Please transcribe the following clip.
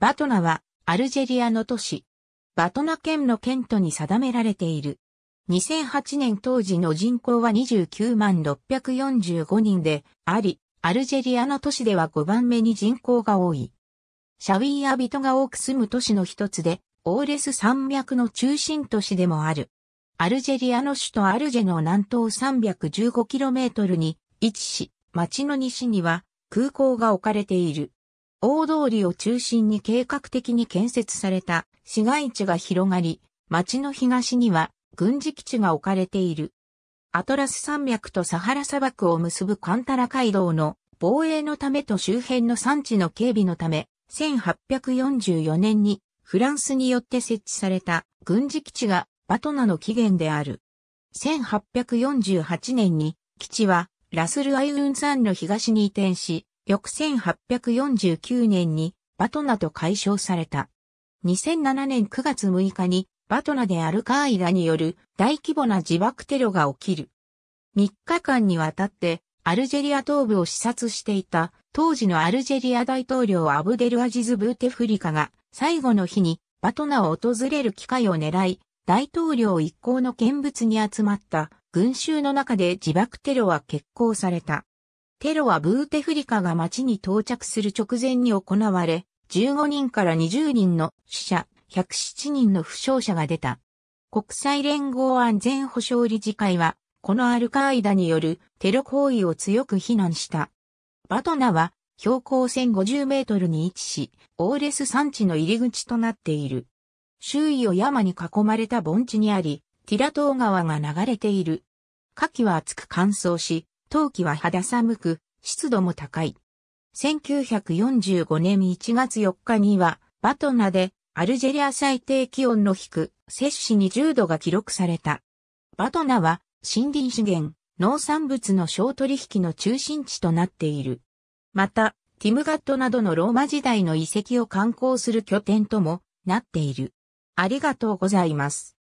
バトナは、アルジェリアの都市、バトナ県の県都に定められている。2008年当時の人口は29万645人であり、アルジェリアの都市では5番目に人口が多い。シャウィーア人が多く住む都市の一つで、オーレス山脈の中心都市でもある。アルジェリアの首都アルジェの南東 315km に位置し、町の西には空港が置かれている。大通りを中心に計画的に建設された市街地が広がり、町の東には軍事基地が置かれている。アトラス山脈とサハラ砂漠を結ぶカンタラ街道の防衛のためと周辺の産地の警備のため、1844年にフランスによって設置された軍事基地がバトナの起源である。1848年に基地はラスルアイウン山の東に移転し、翌1849年にバトナと解消された。2007年9月6日にバトナでアルカーイダによる大規模な自爆テロが起きる。3日間にわたってアルジェリア東部を視察していた当時のアルジェリア大統領アブデルアジズ・ブーテフリカが最後の日にバトナを訪れる機会を狙い大統領一行の見物に集まった群衆の中で自爆テロは決行された。テロはブーテフリカが町に到着する直前に行われ、15人から20人の死者、107人の負傷者が出た。国際連合安全保障理事会は、このアルカイダによるテロ行為を強く非難した。バトナは標高1050メートルに位置し、オーレス山地の入り口となっている。周囲を山に囲まれた盆地にあり、ティラ島川が流れている。夏季は暑く乾燥し、冬季は肌寒く、湿度も高い。1945年1月4日には、バトナで、アルジェリア最低気温の低、摂氏20度が記録された。バトナは、森林資源、農産物の小取引の中心地となっている。また、ティムガットなどのローマ時代の遺跡を観光する拠点ともなっている。ありがとうございます。